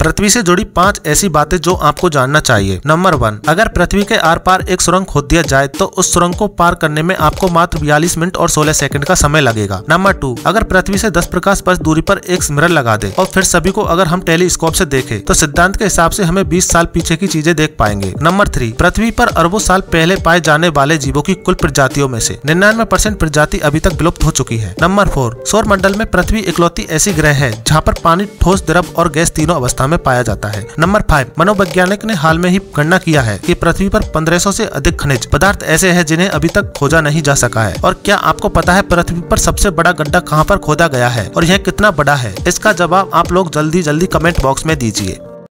पृथ्वी से जुड़ी पांच ऐसी बातें जो आपको जानना चाहिए नंबर वन अगर पृथ्वी के आर पार एक सुरंग खोद दिया जाए तो उस सुरंग को पार करने में आपको मात्र बयालीस मिनट और सोलह सेकंड का समय लगेगा नंबर टू अगर पृथ्वी से दस प्रकाश वर्ष दूरी पर एक स्मरण लगा दे और फिर सभी को अगर हम टेलीस्कोप ऐसी देखे तो सिद्धांत के हिसाब ऐसी हमें बीस साल पीछे की चीजें देख पाएंगे नंबर थ्री पृथ्वी आरोप अरबों साल पहले पाए जाने वाले जीवों की कुल प्रजातियों में ऐसी निन्यानवे परसेंट प्रजाति अभी तक विलुप्त हो चुकी है नंबर फोर सौर मंडल में पृथ्वी इकलौती ऐसी ग्रह है जहाँ पर पानी ठोस द्रव और गैस तीनों अवस्था में पाया जाता है नंबर फाइव मनोवैज्ञानिक ने हाल में ही गणना किया है कि पृथ्वी पर 1500 से अधिक खनिज पदार्थ ऐसे हैं जिन्हें अभी तक खोजा नहीं जा सका है और क्या आपको पता है पृथ्वी पर सबसे बड़ा गड्ढा कहाँ पर खोदा गया है और यह कितना बड़ा है इसका जवाब आप लोग जल्दी जल्दी कमेंट बॉक्स में दीजिए